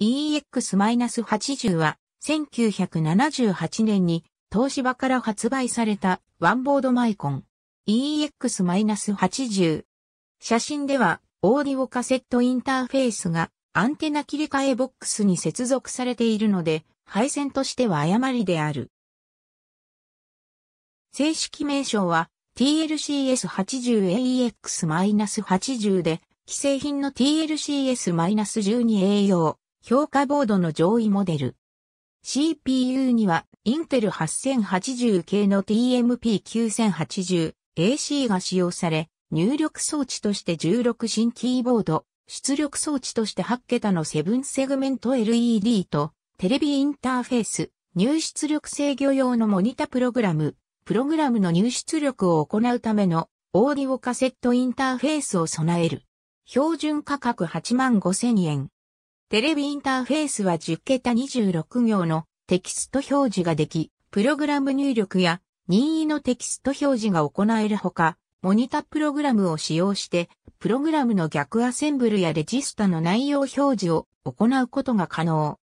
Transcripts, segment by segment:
EX-80 は1978年に東芝から発売されたワンボードマイコン EX-80。写真ではオーディオカセットインターフェースがアンテナ切り替えボックスに接続されているので配線としては誤りである。正式名称は TLCS80AEX-80 で既製品の TLCS-12A 用。評価ボードの上位モデル。CPU には、インテル8080系の TMP9080、AC が使用され、入力装置として16新キーボード、出力装置として8桁のセブンセグメント LED と、テレビインターフェース、入出力制御用のモニタプログラム、プログラムの入出力を行うためのオーディオカセットインターフェースを備える。標準価格85,000円。テレビインターフェースは10桁26行のテキスト表示ができ、プログラム入力や任意のテキスト表示が行えるほか、モニタプログラムを使用して、プログラムの逆アセンブルやレジスタの内容表示を行うことが可能。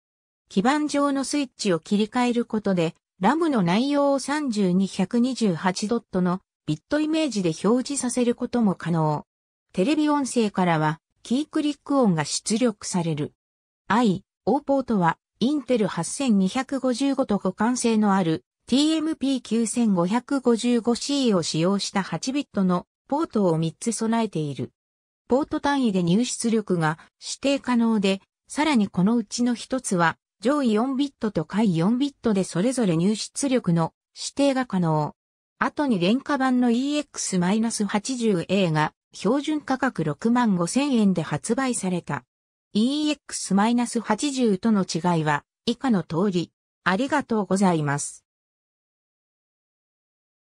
基板上のスイッチを切り替えることで、ラムの内容を32128ドットのビットイメージで表示させることも可能。テレビ音声からは、キークリック音が出力される。I、O ポートは、インテル8255と互換性のある TMP9555C を使用した8ビットのポートを3つ備えている。ポート単位で入出力が指定可能で、さらにこのうちの1つは、上位4ビットと下位4ビットでそれぞれ入出力の指定が可能。後に廉価版の EX-80A が標準価格65,000円で発売された。EX-80 との違いは以下の通り。ありがとうございます。